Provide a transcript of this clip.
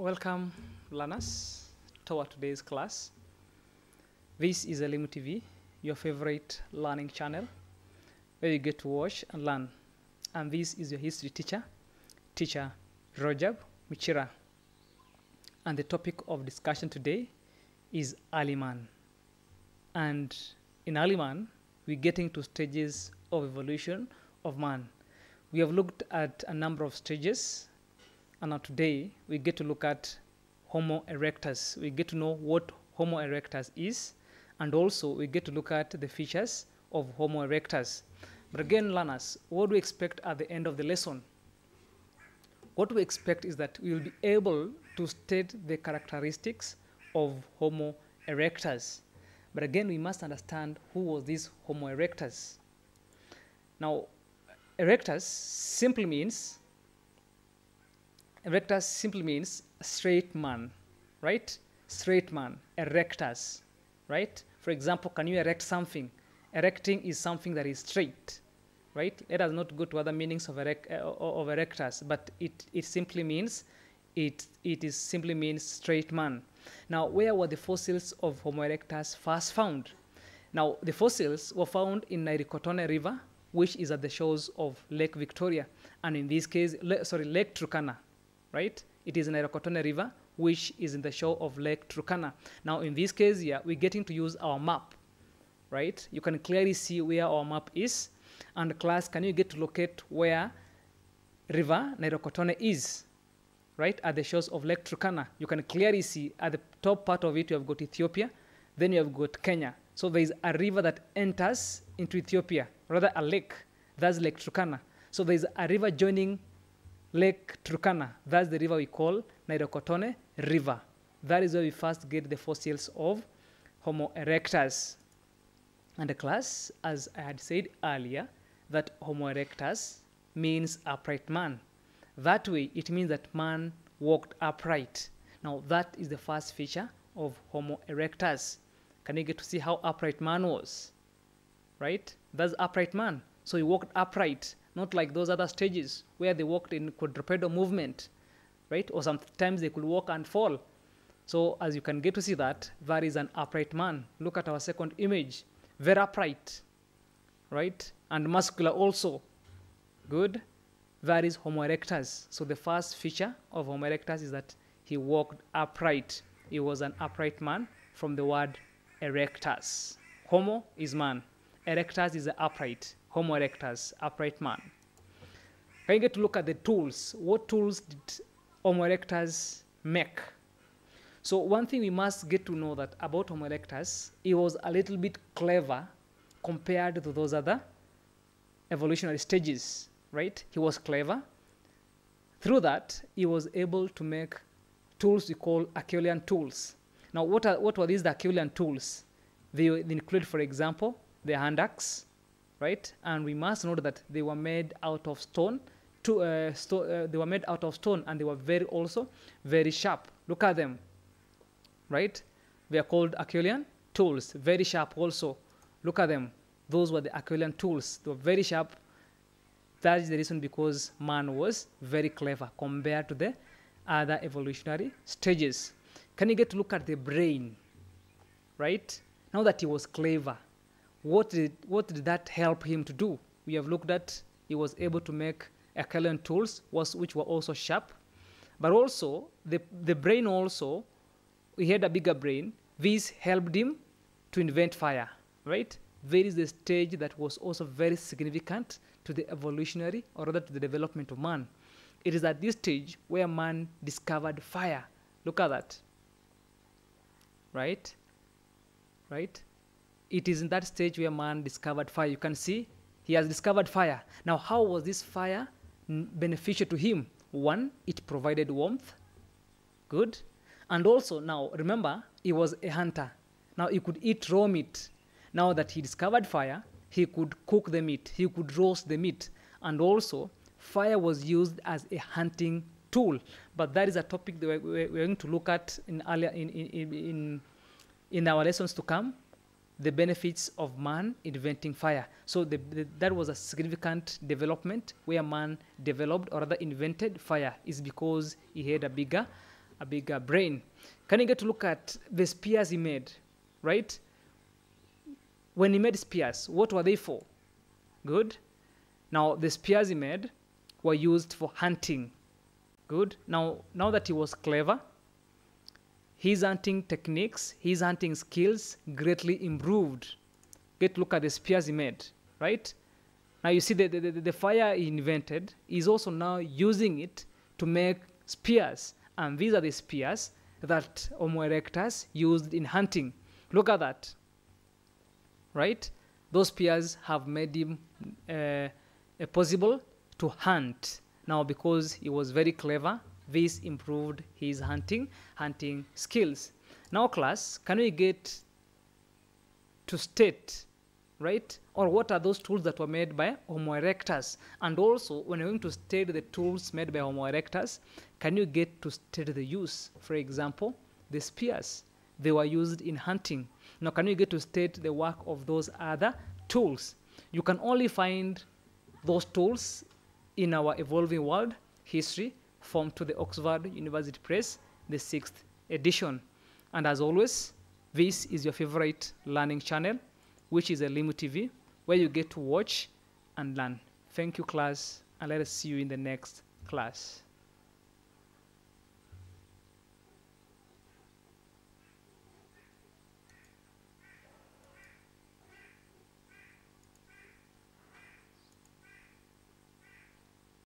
Welcome learners to our today's class. This is Elimu TV, your favorite learning channel where you get to watch and learn. And this is your history teacher, teacher Rojab Michira. And the topic of discussion today is Aliman. And in Aliman, we're getting to stages of evolution of man. We have looked at a number of stages and now today we get to look at Homo erectus. We get to know what Homo erectus is, and also we get to look at the features of Homo erectus. But again, learners, what we expect at the end of the lesson? What we expect is that we will be able to state the characteristics of Homo erectus. But again, we must understand who was this Homo erectus. Now, erectus simply means Erectus simply means straight man, right? Straight man, erectus, right? For example, can you erect something? Erecting is something that is straight, right? Let us not go to other meanings of, erect, uh, of erectus, but it, it simply means it, it is simply means straight man. Now, where were the fossils of Homo erectus first found? Now, the fossils were found in Nairikotone River, which is at the shores of Lake Victoria, and in this case, le sorry, Lake Turkana, right? It is in Irokotone River, which is in the shore of Lake Turkana. Now, in this case here, yeah, we're getting to use our map, right? You can clearly see where our map is. And class, can you get to locate where river Nairokotone is, right? At the shores of Lake Turkana. You can clearly see at the top part of it, you have got Ethiopia, then you have got Kenya. So there is a river that enters into Ethiopia, rather a lake. That's Lake Turkana. So there is a river joining Lake Turkana, that's the river we call Nairokotone River. That is where we first get the fossils of Homo erectus. And the class, as I had said earlier, that Homo erectus means upright man. That way, it means that man walked upright. Now, that is the first feature of Homo erectus. Can you get to see how upright man was? Right? That's upright man. So he walked upright not like those other stages where they walked in quadrupedal movement, right? Or sometimes they could walk and fall. So as you can get to see that, Var is an upright man. Look at our second image, very upright, right? And muscular also, good. Var is Homo erectus. So the first feature of Homo erectus is that he walked upright. He was an upright man from the word erectus. Homo is man. Erectus is upright. Homo erectus, upright man. Can you get to look at the tools? What tools did Homo erectus make? So one thing we must get to know that about Homo erectus, he was a little bit clever compared to those other evolutionary stages, right? He was clever. Through that, he was able to make tools we call Acheulean tools. Now, what, are, what were these the Acheulean tools? They, they include, for example, the hand axe, right? And we must note that they were made out of stone. To, uh, sto uh, they were made out of stone and they were very also very sharp. Look at them, right? They are called Achillean tools, very sharp also. Look at them. Those were the Achillean tools. They were very sharp. That is the reason because man was very clever compared to the other evolutionary stages. Can you get to look at the brain, right? Now that he was clever, what did, what did that help him to do? We have looked at he was able to make excellent tools was, which were also sharp, but also the, the brain also, he had a bigger brain. This helped him to invent fire, right? There is a stage that was also very significant to the evolutionary or rather to the development of man. It is at this stage where man discovered fire. Look at that. Right? Right? it is in that stage where man discovered fire. You can see he has discovered fire. Now, how was this fire beneficial to him? One, it provided warmth. Good. And also, now remember, he was a hunter. Now he could eat raw meat. Now that he discovered fire, he could cook the meat, he could roast the meat. And also, fire was used as a hunting tool. But that is a topic that we're, going to look at in, earlier, in, in, in, in our lessons to come the benefits of man inventing fire. So the, the, that was a significant development where man developed or rather invented fire is because he had a bigger, a bigger brain. Can you get to look at the spears he made, right? When he made spears, what were they for? Good. Now the spears he made were used for hunting. Good. Now now that he was clever, his hunting techniques, his hunting skills greatly improved. Get look at the spears he made, right? Now you see the, the, the, the fire he invented is also now using it to make spears. And these are the spears that Homo erectus used in hunting. Look at that, right? Those spears have made him uh, possible to hunt now because he was very clever this improved his hunting hunting skills. Now class, can we get to state right? Or what are those tools that were made by Homo erectus? And also, when you're going to state the tools made by Homo erectus, can you get to state the use? For example, the spears, they were used in hunting. Now, can you get to state the work of those other tools? You can only find those tools in our evolving world, history, form to the Oxford University Press, the sixth edition. And as always, this is your favorite learning channel, which is Elimu TV, where you get to watch and learn. Thank you, class, and let us see you in the next class.